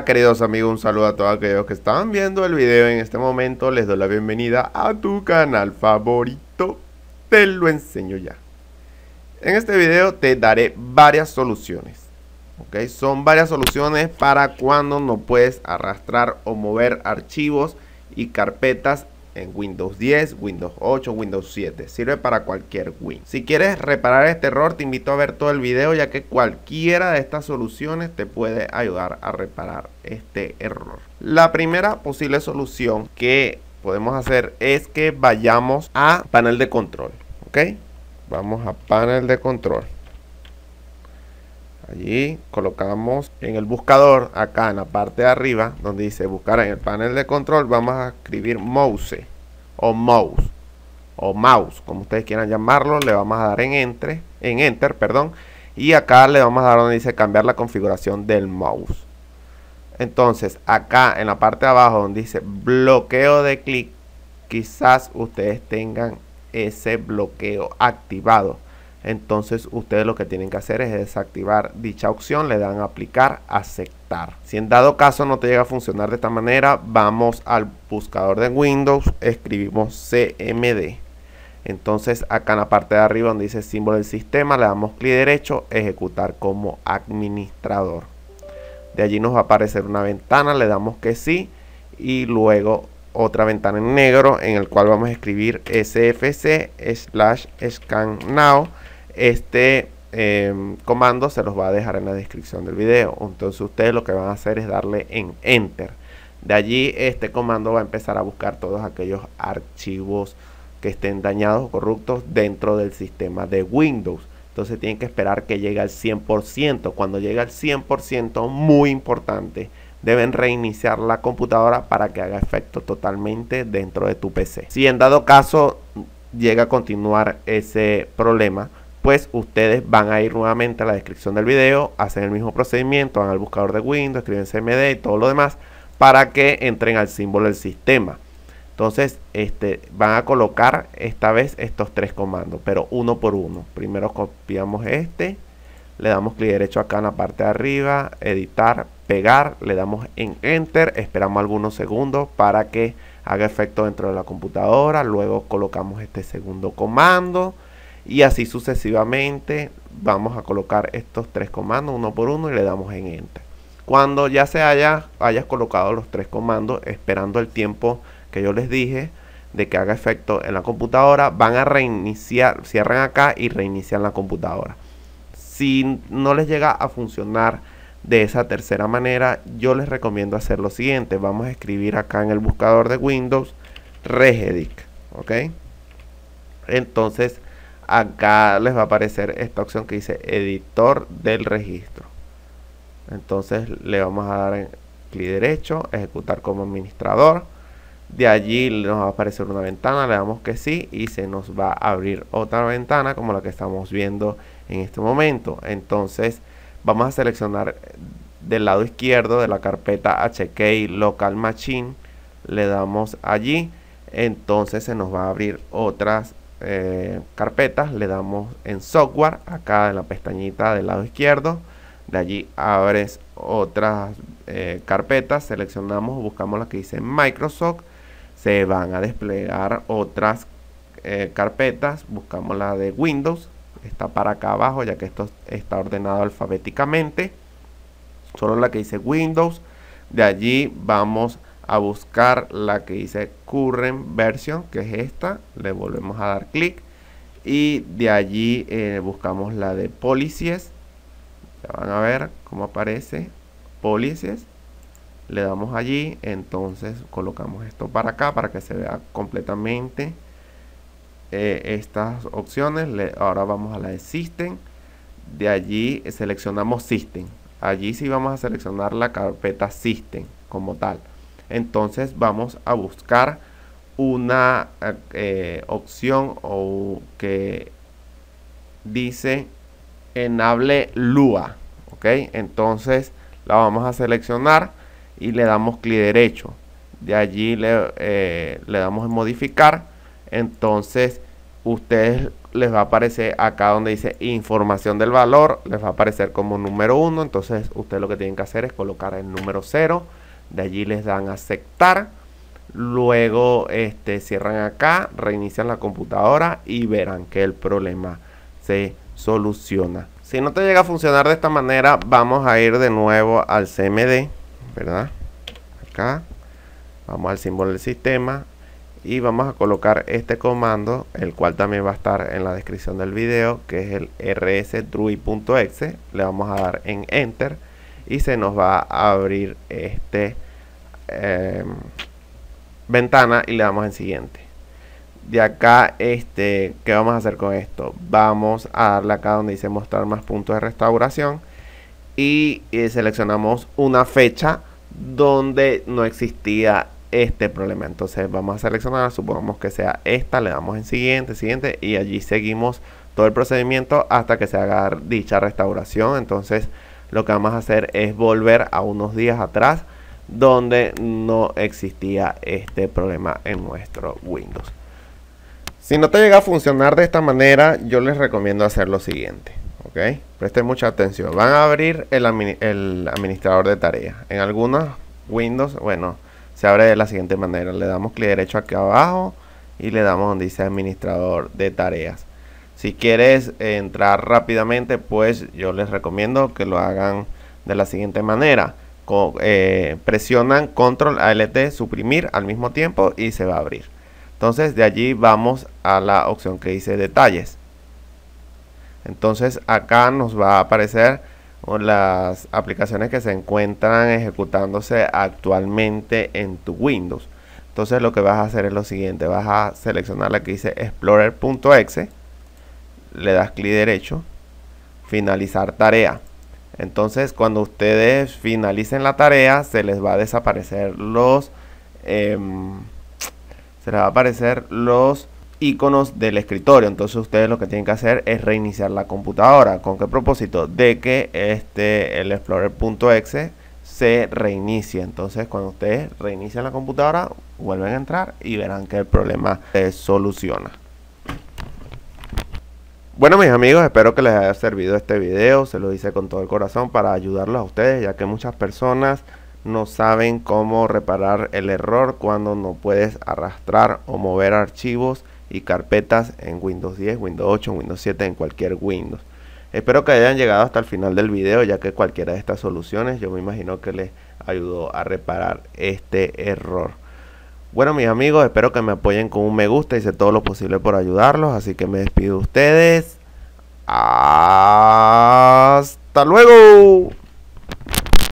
queridos amigos, un saludo a todos aquellos que están viendo el video en este momento. Les doy la bienvenida a tu canal favorito. Te lo enseño ya. En este video te daré varias soluciones. ¿ok? Son varias soluciones para cuando no puedes arrastrar o mover archivos y carpetas en Windows 10, Windows 8, Windows 7. Sirve para cualquier Win. Si quieres reparar este error, te invito a ver todo el video ya que cualquiera de estas soluciones te puede ayudar a reparar este error. La primera posible solución que podemos hacer es que vayamos a panel de control. ¿Ok? Vamos a panel de control. Allí colocamos en el buscador, acá en la parte de arriba, donde dice buscar en el panel de control, vamos a escribir mouse o mouse o mouse, como ustedes quieran llamarlo, le vamos a dar en enter, en enter, perdón, y acá le vamos a dar donde dice cambiar la configuración del mouse. Entonces, acá en la parte de abajo donde dice bloqueo de clic, quizás ustedes tengan ese bloqueo activado entonces ustedes lo que tienen que hacer es desactivar dicha opción, le dan a aplicar, aceptar. Si en dado caso no te llega a funcionar de esta manera, vamos al buscador de Windows, escribimos CMD. Entonces acá en la parte de arriba donde dice símbolo del sistema, le damos clic derecho, ejecutar como administrador. De allí nos va a aparecer una ventana, le damos que sí y luego otra ventana en negro en el cual vamos a escribir sfc slash scan now este em, comando se los va a dejar en la descripción del video. Entonces ustedes lo que van a hacer es darle en Enter. De allí este comando va a empezar a buscar todos aquellos archivos que estén dañados o corruptos dentro del sistema de Windows. Entonces tienen que esperar que llegue al 100%. Cuando llegue al 100%, muy importante, deben reiniciar la computadora para que haga efecto totalmente dentro de tu PC. Si en dado caso llega a continuar ese problema, pues ustedes van a ir nuevamente a la descripción del video, hacen el mismo procedimiento, van al buscador de Windows, escriben CMD y todo lo demás para que entren al símbolo del sistema. Entonces, este, van a colocar esta vez estos tres comandos, pero uno por uno. Primero copiamos este, le damos clic derecho acá en la parte de arriba, editar, pegar, le damos en enter, esperamos algunos segundos para que haga efecto dentro de la computadora, luego colocamos este segundo comando, y así sucesivamente vamos a colocar estos tres comandos uno por uno y le damos en enter cuando ya se haya hayas colocado los tres comandos esperando el tiempo que yo les dije de que haga efecto en la computadora van a reiniciar cierran acá y reinician la computadora si no les llega a funcionar de esa tercera manera yo les recomiendo hacer lo siguiente vamos a escribir acá en el buscador de windows regedit ok entonces acá les va a aparecer esta opción que dice editor del registro entonces le vamos a dar clic derecho ejecutar como administrador de allí nos va a aparecer una ventana le damos que sí y se nos va a abrir otra ventana como la que estamos viendo en este momento entonces vamos a seleccionar del lado izquierdo de la carpeta HK local machine le damos allí entonces se nos va a abrir otras eh, carpetas, le damos en software, acá en la pestañita del lado izquierdo. De allí abres otras eh, carpetas, seleccionamos, buscamos la que dice Microsoft. Se van a desplegar otras eh, carpetas, buscamos la de Windows. Está para acá abajo ya que esto está ordenado alfabéticamente. Solo la que dice Windows. De allí vamos a buscar la que dice current version, que es esta, le volvemos a dar clic y de allí eh, buscamos la de policies, ya van a ver cómo aparece, policies, le damos allí, entonces colocamos esto para acá para que se vea completamente eh, estas opciones, ahora vamos a la de system, de allí seleccionamos system, allí sí vamos a seleccionar la carpeta system como tal entonces vamos a buscar una eh, opción o que dice enable Lua. Ok, entonces la vamos a seleccionar y le damos clic derecho. De allí le, eh, le damos en modificar. Entonces, ustedes les va a aparecer acá donde dice información del valor, les va a aparecer como número 1. Entonces, ustedes lo que tienen que hacer es colocar el número 0 de allí les dan a aceptar, luego este, cierran acá, reinician la computadora y verán que el problema se soluciona. Si no te llega a funcionar de esta manera, vamos a ir de nuevo al CMD, ¿verdad? Acá, vamos al símbolo del sistema y vamos a colocar este comando, el cual también va a estar en la descripción del video, que es el rsdrui.exe. Le vamos a dar en Enter y se nos va a abrir este em, ventana y le damos en siguiente de acá este qué vamos a hacer con esto vamos a darle acá donde dice mostrar más puntos de restauración y eh, seleccionamos una fecha donde no existía este problema entonces vamos a seleccionar supongamos que sea esta le damos en siguiente siguiente y allí seguimos todo el procedimiento hasta que se haga dicha restauración entonces lo que vamos a hacer es volver a unos días atrás donde no existía este problema en nuestro Windows. Si no te llega a funcionar de esta manera, yo les recomiendo hacer lo siguiente. ¿ok? Presten mucha atención. Van a abrir el, administrador de tareas. En algunos Windows, bueno, se abre de la siguiente manera. Le damos clic derecho aquí abajo y le damos donde dice administrador de tareas. Si quieres eh, entrar rápidamente, pues yo les recomiendo que lo hagan de la siguiente manera. Eh, presionan control alt suprimir al mismo tiempo y se va a abrir. Entonces de allí vamos a la opción que dice detalles. Entonces acá nos va a aparecer las aplicaciones que se encuentran ejecutándose actualmente en tu Windows. Entonces lo que vas a hacer es lo siguiente, vas a seleccionar la que dice explorer.exe le das clic derecho, finalizar tarea. Entonces cuando ustedes finalicen la tarea se les va a desaparecer los... Em, se les va a aparecer los iconos del escritorio. Entonces ustedes lo que tienen que hacer es reiniciar la computadora. ¿Con qué propósito? De que este, el explorer.exe se reinicie. Entonces cuando ustedes reinician la computadora, vuelven a entrar y verán que el problema se soluciona. Bueno mis amigos, espero que les haya servido este video, se lo hice con todo el corazón para ayudarlos a ustedes, ya que muchas personas no saben cómo reparar el error cuando no puedes arrastrar o mover archivos y carpetas en Windows 10, Windows 8, Windows 7, en cualquier Windows. Espero que hayan llegado hasta el final del video, ya que cualquiera de estas soluciones yo me imagino que les ayudó a reparar este error. Bueno, mis amigos, espero que me apoyen con un me gusta. Hice todo lo posible por ayudarlos. Así que me despido de ustedes. Hasta luego.